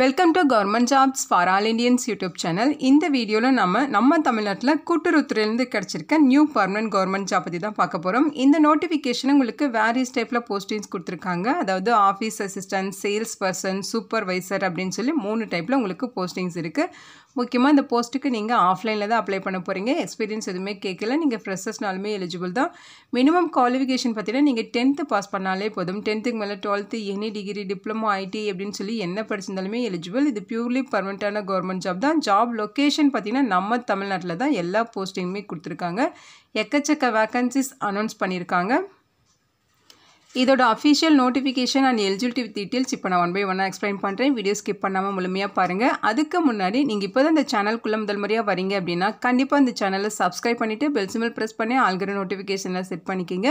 welcome to government jobs for all Indians YouTube channel இந்த வீடியோவில் நம்ம நம்ம தமிழ்நாட்டில் கூட்டுறவுத்துறையிலேருந்து கிடச்சிருக்க நியூ பர்மனன்ட் கவர்மெண்ட் ஜாப் பற்றி தான் பார்க்க போகிறோம் இந்த நோட்டிஃபிகேஷன் உங்களுக்கு வேரியஸ் டைப்பில் போஸ்டிங்ஸ் கொடுத்துருக்காங்க அதாவது office assistant sales person supervisor அப்படின்னு சொல்லி மூணு டைப்பில் உங்களுக்கு போஸ்டிங்ஸ் இருக்குது முக்கியமாக இந்த போஸ்ட்டுக்கு நீங்கள் ஆஃப்லைனில் தான் அப்ளை பண்ண போகிறீங்க எக்ஸ்பீரியன்ஸ் எதுவுமே கேட்கல நீங்கள் ஃப்ரெஷர்ஸ்னாலுமே எலிஜிபிள் தான் மினிமம் குவாலிஃபிகேஷன் பார்த்தீங்கன்னா நீங்கள் டென்த்து பாஸ் பண்ணாலே போதும் டென்த்துக்கு மேலே twelfth any degree diploma IT அப்படின்னு சொல்லி என்ன படிச்சிருந்தாலுமே எலிஜிபிள் இது பியூர்லி பர்மனெண்ட்டான கவர்மெண்ட் ஜாப் தான் ஜாப் லொக்கேஷன் பார்த்திங்கன்னா நம்ம தமிழ்நாட்டில் தான் எல்லா போஸ்டிங்குமே கொடுத்துருக்காங்க எக்கச்சக்க வேக்கன்சிஸ் அனௌன்ஸ் பண்ணியிருக்காங்க இதோட official notification and eligibility details இப்போ நான் ஒன் பை ஒன்னாக எக்ஸ்பிளைன் பண்ணுறேன் வீடியோ ஸ்கிப் பண்ணாமல் முழுமையாக பாருங்கள் அதுக்கு முன்னாடி நீங்கள் இப்போ தான் இந்த சேனல்குள்ளே முதல் முறையாக வரீங்க அப்படின்னா கண்டிப்பாக இந்த சேனலை சப்ஸ்கிரைப் பண்ணிவிட்டு பெல் ப்ரெஸ் பண்ணி ஆல்கிற நோட்டிஃபிகேஷனில் செட் பண்ணிக்கிங்க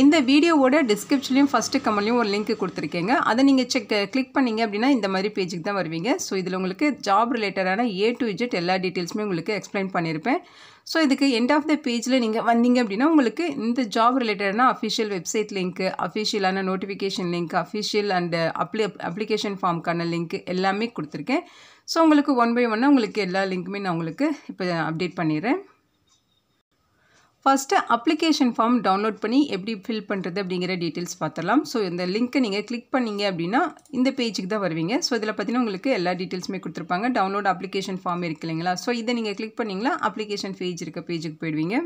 இந்த வீடியோவோட டிஸ்கிரிப்ஷன்லையும் ஃபஸ்ட்டு கமெண்ட்லையும் ஒரு லிங்க் கொடுத்துருக்கேங்க அதை நீங்கள் செக் கிளிக் பண்ணிங்க அப்படின்னா இந்த மாதிரி பேஜுக்கு தான் வருவீங்க ஸோ இதில் உங்களுக்கு ஜாப் ரிலேட்டடான ஏ டு இஜெட் எல்லா டீட்டெயில்ஸுமே உங்களுக்கு எக்ஸ்பிளைன் பண்ணியிருப்பேன் ஸோ இதுக்கு எண்ட் ஆஃப் த பேஜில் நீங்கள் வந்தீங்க அப்படின்னா உங்களுக்கு இந்த ஜாப் ரிலேட்டடான அஃபிஷியல் வெப்சைட் லிங்க்கு அஃபிஷியலான நோட்டிஃபிகேஷன் லிங்க் அஃபிஷியல் அண்ட் அப்ளி அப்ளிகேஷன் ஃபார்முக்கான லிங்க் எல்லாமே கொடுத்துருக்கேன் ஸோ உங்களுக்கு ஒன் பை ஒன்னாக உங்களுக்கு எல்லா லிங்க்குமே நான் உங்களுக்கு இப்போ அப்டேட் பண்ணிடுறேன் ஃபஸ்ட்டு அப்ளிகேஷன் ஃபார்ம் டவுன்லோட் பண்ணி எப்படி ஃபில் பண்ணுறது அப்படிங்கிற டீட்டெயில்ஸ் பார்த்துடலாம் ஸோ இந்த லிங்க்கை நீங்கள் கிளிக் பண்ணிங்க அப்படின்னா இந்த பேஜுக்கு தான் வருவீங்க ஸோ இதில் பார்த்தீங்கன்னா உங்களுக்கு எல்லா டீட்டெயில்ஸுமே கொடுத்துருப்பாங்க டவுன்லோட் அப்ளிகேஷன் ஃபார்ம் இருக்கு இல்லைங்களா ஸோ இதை நீங்கள் கிளிக் பண்ணிங்களா அப்ளிகேஷன் பேஜ் இருக்க பேஜுக்கு போயிடுவீங்க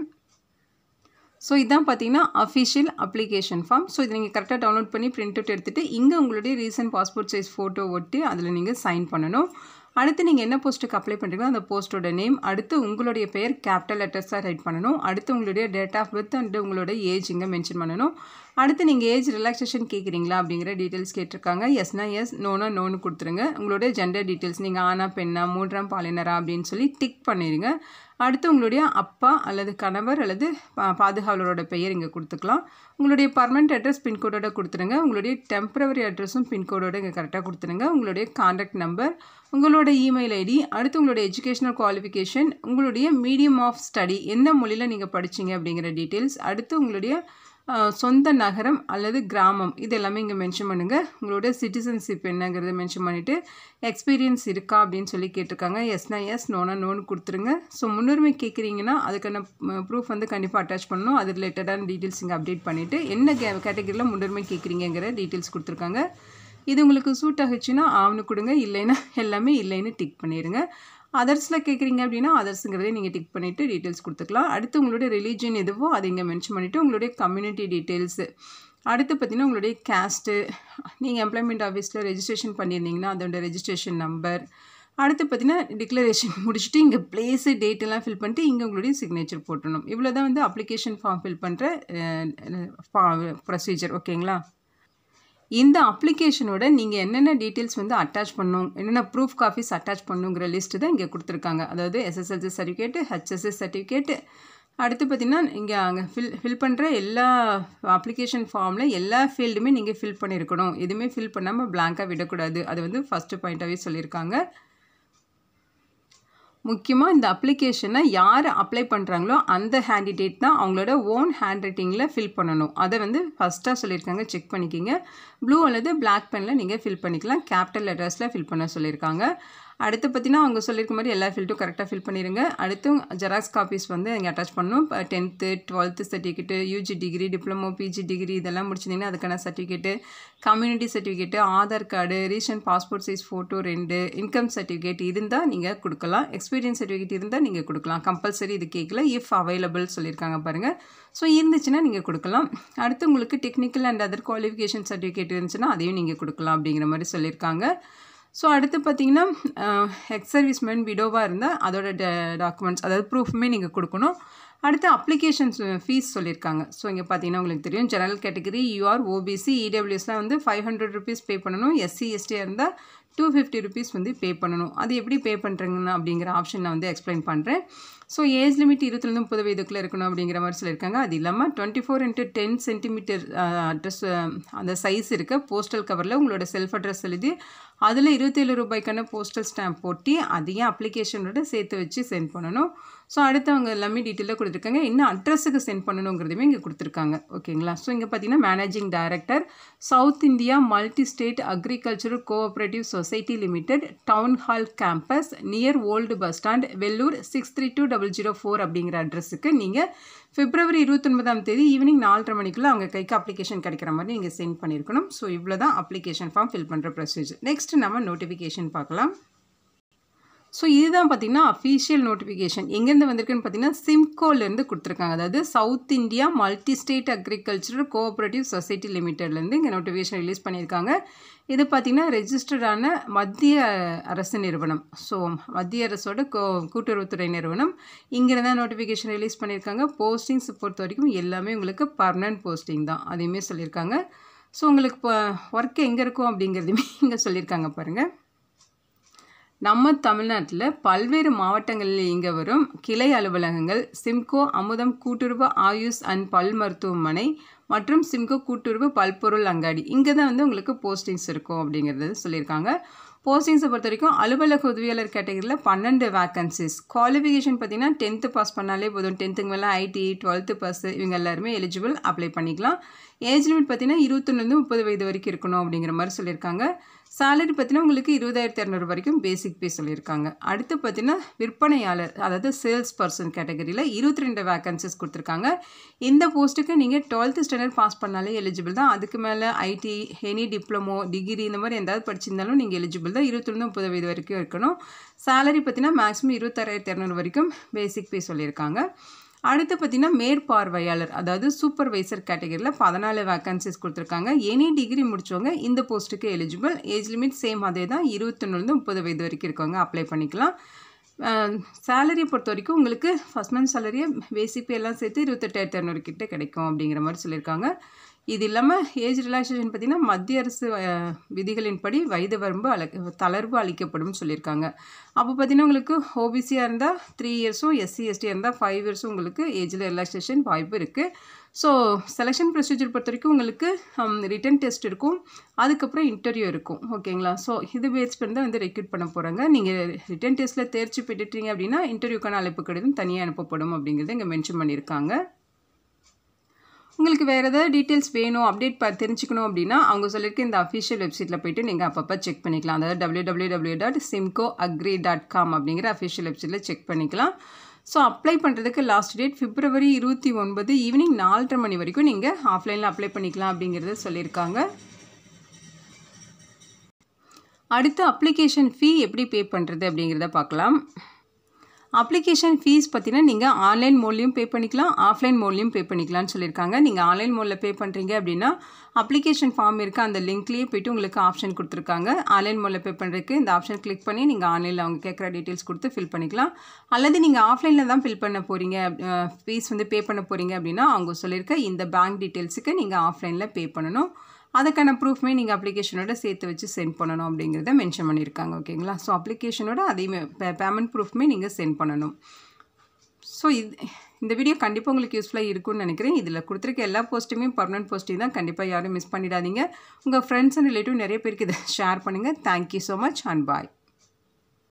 ஸோ இதான் பார்த்தீங்கன்னா அஃபிஷியல் அப்ளிகேஷன் ஃபார்ம் ஸோ இதை நீங்கள் கரெக்டாக டவுன்லோட் பண்ணி ப்ரிண்ட் அவுட் எடுத்துகிட்டு இங்கே உங்களுடைய ரீசன்ட் பாஸ்போர்ட் சைஸ் ஃபோட்டோ ஒட்டி அதில் நீங்கள் சைன் பண்ணணும் அடுத்து நீங்கள் என்ன போஸ்ட்டுக்கு அப்ளை பண்ணுறீங்களோ அந்த போஸ்ட்டோட நேம் அடுத்து உங்களுடைய பெயர் கேபிட்டல் லெட்டர்ஸாக ரைட் பண்ணணும் அடுத்து உங்களுடைய டேட் ஆஃப் பர்த் அண்டு உங்களோட ஏஜ் இங்கே மென்ஷன் பண்ணணும் அடுத்து நீங்கள் ஏஜ் ரிலாக்ஸேஷன் கேட்குறீங்களா அப்படிங்கிற டீட்டெயில்ஸ் கேட்டிருக்காங்க எஸ்னா எஸ் நோனா நோன்னு கொடுத்துருங்க உங்களுடைய ஜெண்டர் டீட்டெயில்ஸ் நீங்கள் ஆனா பெண்ணா மூன்றாம் பாலினரா அப்படின்னு சொல்லி டிக் பண்ணிடுங்க அடுத்து உங்களுடைய அப்பா அல்லது கணவர் அல்லது பாதுகாவலரோட பெயர் இங்கே கொடுத்துக்கலாம் உங்களுடைய பர்மனெண்ட் அட்ரஸ் பின்கோடோட கொடுத்துருங்க உங்களுடைய டெம்பரவரி அட்ரஸும் பின்கோடோட இங்கே கரெக்டாக கொடுத்துருங்க உங்களுடைய கான்டாக்ட் நம்பர் உங்களோட இமெயில் ஐடி அடுத்து உங்களுடைய எஜுகேஷனல் குவாலிஃபிகேஷன் உங்களுடைய மீடியம் ஆஃப் ஸ்டடி எந்த மொழியில் நீங்கள் படிச்சிங்க அப்படிங்கிற டீட்டெயில்ஸ் அடுத்து உங்களுடைய சொந்த நகரம் அல்லது கிராமம் இது எல்லாமே இங்கே மென்ஷன் பண்ணுங்கள் உங்களோட சிட்டிசன்ஷிப் என்னங்கிறத மென்ஷன் பண்ணிவிட்டு எக்ஸ்பீரியன்ஸ் இருக்கா அப்படின்னு சொல்லி கேட்டிருக்காங்க எஸ்னா எஸ் நோனா நோன்னு கொடுத்துருங்க ஸோ முன்னுரிமை கேட்குறீங்கன்னா அதுக்கான ப்ரூஃப் வந்து கண்டிப்பாக அட்டாச் பண்ணணும் அது ரிலேட்டடான டீட்டெயில்ஸ் இங்கே அப்டேட் பண்ணிவிட்டு என்ன கே கேட்டகரியில் முன்னுரிமை கேட்குறீங்கிற டீட்டெயில்ஸ் கொடுத்துருக்காங்க இது உங்களுக்கு சூட் ஆகிச்சுன்னா ஆவணு கொடுங்க இல்லைன்னா எல்லாமே இல்லைன்னு டிக் பண்ணிடுங்க அதர்ஸில் கேட்குறீங்க அப்படின்னா அதர்ஸுங்கிறதே நீங்கள் டிக் பண்ணிவிட்டு டீட்டெயில்ஸ் கொடுத்துக்கலாம் அடுத்து உங்களுடைய ரிலீஜன் எதுவோ அதை இங்கே மென்ஷன் பண்ணிவிட்டு உங்களுடைய கம்யூனிட்டி டீட்டெயில்ஸு அடுத்து பார்த்திங்கன்னா உங்களுடைய கேஸ்ட்டு நீங்கள் எம்ப்ளாய்மெண்ட் ஆஃபீஸில் ரெஜிஸ்ட்ரேஷன் பண்ணியிருந்தீங்கன்னா அதோட ரெஜிஸ்ட்ரேஷன் நம்பர் அடுத்து பார்த்திங்கன்னா டிக்ளரேஷன் முடிச்சுட்டு இங்கே பிளேஸு டேட் எல்லாம் ஃபில் பண்ணிட்டு இங்கே உங்களுடைய சிக்னேச்சர் போட்டணும் இவ்வளோ தான் வந்து அப்ளிகேஷன் ஃபார்ம் ஃபில் பண்ணுற ப்ரொசீஜர் ஓகேங்களா இந்த அப்ளிகேஷனோட நீங்கள் என்னென்ன டீட்டெயில்ஸ் வந்து அட்டாச் பண்ணும் என்னென்ன ப்ரூஃப் காஃபீஸ் அட்டாச் பண்ணுங்கிற லிஸ்ட்டு தான் இங்கே கொடுத்துருக்காங்க அதாவது எஸ்எஸ்எல்சி சர்டிஃபிகேட்டு ஹெச்எஸ்எஸ் சர்டிஃபிகேட்டு அடுத்து பார்த்திங்கன்னா இங்கே அங்கே ஃபில் ஃபில் பண்ணுற எல்லா அப்ளிகேஷன் ஃபார்மில் எல்லா ஃபீல்டுமே நீங்கள் ஃபில் பண்ணியிருக்கணும் எதுவுமே ஃபில் பண்ணாமல் பிளாங்காக விடக்கூடாது அது வந்து ஃபஸ்ட்டு பாயிண்ட்டாகவே சொல்லியிருக்காங்க முக்கியமாக இந்த அப்ளிகேஷனை யார் அப்ளை பண்ணுறாங்களோ அந்த ஹேண்டிடேட் தான் அவங்களோட ஓன் ஹேண்ட் ரைட்டிங்கில் ஃபில் பண்ணணும் அதை வந்து ஃபஸ்ட்டாக சொல்லியிருக்காங்க செக் பண்ணிக்கிங்க ப்ளூ அல்லது பிளாக் பெனில் நீங்கள் ஃபில் பண்ணிக்கலாம் கேபிட்டல் லெட்டர்ஸில் ஃபில் பண்ண சொல்லியிருக்காங்க அடுத்து பார்த்தீங்கன்னா அவங்க சொல்லியிருக்க மாதிரி எல்லா ஃபீல்டும் கரெக்டாக ஃபில் பண்ணிடுங்க அடுத்து ஜெராக்ஸ் காப்பீஸ் வந்து நீங்கள் அட்டாச் பண்ணணும் இப்போ tenth twelfth certificate UG degree diploma PG degree இதெல்லாம் முடிச்சிங்கன்னா அதுக்கான certificate community certificate Aadhaar card recent passport size photo ரெண்டு இன்கம் சர்டிஃபிகேட் இருந்தால் நீங்கள் கொடுக்கலாம் எக்ஸ்பீரியன்ஸ் சர்டிஃபிகேட் இருந்தால் நீங்கள் கொடுக்கலாம் கம்பல்சரி இது கேட்கல இஃப் அவைலபிள் சொல்லியிருக்காங்க பாருங்கள் ஸோ இருந்துச்சுன்னா நீங்கள் கொடுக்கலாம் அடுத்து உங்களுக்கு technical and other qualification certificate இருந்துச்சுன்னா அதையும் நீங்கள் கொடுக்கலாம் அப்படிங்கிற மாதிரி சொல்லியிருக்காங்க ஸோ அடுத்து பார்த்தீங்கன்னா எக்ஸ் சர்வீஸ்மேன் விடோவாக இருந்தால் அதோட டாக்குமெண்ட்ஸ் அதாவது ப்ரூஃபுமே நீங்கள் கொடுக்கணும் அடுத்து அப்ளிகேஷன் ஃபீஸ் சொல்லியிருக்காங்க ஸோ இங்கே பார்த்தீங்கன்னா உங்களுக்கு தெரியும் ஜெனரல் கேட்டகரி யூஆர் ஓபிசி இடபிள்யூஸ்லாம் வந்து ஃபைவ் ஹண்ட்ரட் ருபீஸ் பே பண்ணணும் எஸ்சி எஸ்டியாக இருந்தால் டூ ஃபிஃப்டி ருபீஸ் வந்து பே பண்ணணும் அது எப்படி பே பண்ணுறீங்கன்னு அப்படிங்கிற ஆப்ஷன் நான் வந்து எக்ஸ்பிளைன் பண்ணுறேன் ஸோ ஏஜ் லிமிட் இருபத்திலிருந்து முப்பது வயதுக்குள்ளே இருக்கணும் அப்படிங்கிற மாதிரி சொல்லியிருக்காங்க அது இல்லாமல் twenty four into ten centimetre address அந்த சைஸ் இருக்க போஸ்டல் கவரில் உங்களோட செல்ஃப் அட்ரஸ் எழுதி அதில் இருபத்தேழு ரூபாய்க்கான போஸ்டல் ஸ்டாம்ப் போட்டி அதையும் அப்ளிகேஷனோட சேர்த்து வச்சு சென்ட் பண்ணணும் ஸோ அடுத்து அவங்க எல்லாமே டீட்டெயிலாக கொடுத்துருக்காங்க என்ன அட்ரஸுக்கு சென்ட் பண்ணணுங்கிறதுமே இங்கே கொடுத்துருக்காங்க ஓகேங்களா ஸோ இங்கே பார்த்தீங்கன்னா managing director south India multi state agricultural cooperative society limited town hall campus near old bus stand Vellore six three two double zero four அப்படிங்கிற அட்ரஸுக்கு நீங்கள் பிப்ரவரி இருபத்தொன்பதாம் தேதி ஈவினிங் நாலரை மணிக்குள்ளே அவங்க கைக்கு அப்ளிகேஷன் கிடைக்கிற மாதிரி நீங்கள் சென்ட் பண்ணியிருக்கணும் ஸோ இவ்வளோ தான் அப்ளிகேஷன் ஃபார்ம் ஃபில் பண்ணுற ப்ரொசீஜர் நெக்ஸ்ட் நம்ம நோட்டிஃபிகேஷன் பார்க்கலாம் ஸோ இதுதான் பார்த்திங்கன்னா அஃபீஷியல் நோட்டிஃபிகேஷன் எங்கேருந்து வந்திருக்குன்னு பார்த்தீங்கன்னா சிம்கோலேருந்து கொடுத்துருக்காங்க அதாவது south India multi state agricultural cooperative society லிமிட்டட்லேருந்து இங்கே நோட்டிஃபிகேஷன் ரிலீஸ் பண்ணியிருக்காங்க இது பார்த்திங்கன்னா ரெஜிஸ்டர்டான மத்திய அரசு நிறுவனம் ஸோ மத்திய அரசோட கோ கூட்டுறவுத்துறை நிறுவனம் இங்கிருந்து தான் நோட்டிஃபிகேஷன் ரிலீஸ் பண்ணியிருக்காங்க போஸ்டிங்ஸ் பொறுத்த வரைக்கும் எல்லாமே உங்களுக்கு பர்மனன்ட் போஸ்டிங் தான் அதையுமே சொல்லியிருக்காங்க ஸோ உங்களுக்கு இப்போ ஒர்க் எங்கே இருக்கும் அப்படிங்கிறதுமே இங்கே சொல்லியிருக்காங்க பாருங்கள் நம்ம தமிழ்நாட்டில் பல்வேறு மாவட்டங்களில் இயங்க வரும் கிளை அலுவலகங்கள் சிம்கோ அமுதம் கூட்டுறவு ஆயுஷ் அண்ட் பல் மருத்துவமனை மற்றும் சிம்கோ கூட்டுறவு பல்பொருள் அங்காடி இங்கே தான் வந்து உங்களுக்கு போஸ்டிங்ஸ் இருக்கும் அப்படிங்கிறது சொல்லியிருக்காங்க போஸ்டிங்ஸை பொறுத்த வரைக்கும் அலுவலக உதவியாளர் கேட்டகரியில் பன்னெண்டு வேக்கன்சிஸ் குவாலிஃபிகேஷன் பார்த்திங்கன்னா டென்த்து பாஸ் பண்ணாலே போதும் டென்த்துக்கு மேலே ஐடி டுவெல்த்து பாஸ் இவங்க எல்லாருமே எலிஜிபிள் அப்ளை பண்ணிக்கலாம் ஏஜ் லிமிட் பார்த்திங்கன்னா இருபத்தொன்னுலேருந்து முப்பது வயது வரைக்கும் இருக்கணும் அப்படிங்கிற மாதிரி சொல்லியிருக்காங்க சேலரி பார்த்தீங்கன்னா உங்களுக்கு இருபதாயிரத்தி இரநூறு வரைக்கும் பேசிக் பே சொல்லியிருக்காங்க அடுத்து பார்த்தீங்கன்னா விற்பனையாளர் அதாவது சேல்ஸ் பர்சன் கேட்டகரியில் இருபத்தி ரெண்டு வேக்கன்சிஸ் கொடுத்துருக்காங்க இந்த போஸ்ட்டுக்கு நீங்கள் டுவெல்த்து ஸ்டாண்டர்ட் பாஸ் பண்ணாலே எலிஜிபிள் தான் அதுக்கு மேலே ஐடி எனி டிப்ளமோ டிகிரி இந்த மாதிரி எதாவது படிச்சிருந்தாலும் நீங்கள் எலிஜிபிள் தான் இருபத்தொன்று முப்பது வயது வரைக்கும் இருக்கணும் சேலரி பார்த்தீங்கன்னா மேக்ஸிமம் இருபத்தாறாயிரத்தி இரநூறு வரைக்கும் பேசிக் பே சொல்லியிருக்காங்க அடுத்து பார்த்தீங்கன்னா மேற்பார்வையாளர் அதாவது சூப்பர்வைசர் கேட்டகரியில் பதினாலு வேக்கன்சிஸ் கொடுத்துருக்காங்க எனி டிகிரி முடித்தவங்க இந்த போஸ்ட்டுக்கு எலிஜிபிள் ஏஜ் லிமிட் சேம் அதே தான் இருபத்தொன்னுலேருந்து முப்பது வயது வரைக்கும் இருக்கவங்க அப்ளை பண்ணிக்கலாம் சேலரியை பொறுத்த வரைக்கும் உங்களுக்கு ஃபஸ்ட் மந்த் சேலரியை பேசிப்பே எல்லாம் சேர்த்து இருபத்தெட்டாயிரத்தி கிட்டே கிடைக்கும் அப்படிங்கிற மாதிரி சொல்லியிருக்காங்க இது இல்லாமல் ஏஜ் ரிலாக்ஸேஷன் பார்த்திங்கன்னா மத்திய அரசு விதிகளின்படி வயது வரம்பு அழ தளர்வு அளிக்கப்படும் சொல்லியிருக்காங்க அப்போ பார்த்திங்கன்னா உங்களுக்கு ஓபிசியாக இருந்தால் த்ரீ இயர்ஸும் எஸ்சி எஸ்டி இருந்தால் ஃபைவ் இயர்ஸும் உங்களுக்கு ஏஜில் ரிலாக்ஸேஷன் வாய்ப்பு இருக்குது ஸோ செலெக்ஷன் ப்ரொசீஜர் பொறுத்த வரைக்கும் உங்களுக்கு ரிட்டன் டெஸ்ட் இருக்கும் அதுக்கப்புறம் இன்டர்வியூ இருக்கும் ஓகேங்களா ஸோ இது பேஸ் பண்ணி தான் வந்து ரெக்யூட் பண்ண போகிறாங்க நீங்கள் ரிட்டன் டெஸ்ட்டில் தேர்ச்சி பெற்றுட்டீங்க அப்படின்னா இன்டர்வியூக்கான அழைப்பு கடிதம் தனியாக அனுப்பப்படும் அப்படிங்கிறத இங்கே மென்ஷன் பண்ணியிருக்காங்க உங்களுக்கு வேறு ஏதாவது டீட்டெயில்ஸ் வேணும் அப்டேட் ப தெரிஞ்சுக்கணும் அப்படின்னா அவங்க சொல்லியிருக்க இந்த அஃபிஷியல் வெப்சைட்டில் போய்ட்டு நீங்கள் அப்பப்போ செக் பண்ணிக்கலாம் அதாவது W W W dot simco agri dot com அப்படிங்கிற அஃபிஷியல் வெப்சைட்டில் செக் பண்ணிக்கலாம் ஸோ அப்ளை பண்ணுறதுக்கு லாஸ்ட் டேட் பிப்ரவரி இருபத்தி ஒன்பது ஈவினிங் நாலரை மணி வரைக்கும் நீங்கள் ஆஃப்லைனில் அப்ளை பண்ணிக்கலாம் அப்படிங்கிறத சொல்லியிருக்காங்க அடுத்து அப்ளிகேஷன் ஃபீ எப்படி பே பண்ணுறது அப்படிங்கிறத பார்க்கலாம் அப்ளிகேஷன் ஃபீஸ் பார்த்தீங்கன்னா நீங்கள் ஆன்லைன் மூலியம் பே பண்ணிக்கலாம் ஆஃப்லைன் மூலியம் பே பண்ணிக்கலாம்னு சொல்லியிருக்காங்க நீங்கள் ஆன்லைன் மோடில் பே பண்ணுறீங்க அப்படின்னா அப்ளிகேஷன் ஃபார்ம் இருக்க அந்த லிங்க்லேயே போய்ட்டு உங்களுக்கு ஆப்ஷன் கொடுத்துருக்காங்க ஆன்லைன் மோடில் பே பண்ணுறதுக்கு இந்த ஆப்ஷன் கிளிக் பண்ணி நீங்கள் ஆன்லைனில் அவங்க கேட்குற டீட்டெயில்ஸ் கொடுத்து ஃபில் பண்ணிக்கலாம் அல்லது நீங்கள் ஆஃப்லைனில் தான் ஃபில் பண்ண போகிறீங்க ஃபீஸ் வந்து பே பண்ண போகிறீங்க அப்படின்னா அவங்க சொல்லியிருக்க இந்த பேங்க் டீட்டெயில்ஸுக்கு நீங்கள் ஆஃப்லைனில் பே பண்ணணும் அதுக்கான ப்ரூஃப்மே நீங்கள் அப்ளிகேஷனோட சேர்த்து வச்சு சென்ட் பண்ணணும் அப்படிங்கிறத மென்ஷன் பண்ணியிருக்காங்க ஓகேங்களா ஸோ அப்ளிகேஷனோட அதையுமே பேமெண்ட் ப்ரூஃப்மே நீங்கள் சென்ட் பண்ணணும் ஸோ இது இந்த வீடியோ கண்டிப்பாக உங்களுக்கு யூஸ்ஃபுல்லாக இருக்கும்னு நினைக்கிறேன் இதில் கொடுத்துருக்க எல்லா போஸ்ட்டுமே பர்மனன்ட் போஸ்ட்டையும் தான் கண்டிப்பாக யாரும் மிஸ் பண்ணிடாதீங்க உங்கள் ஃப்ரெண்ட்ஸ் அண்ட் ரிலேட்டிவ் நிறைய பேருக்கு இதை ஷேர் பண்ணுங்கள் thank you so much and bye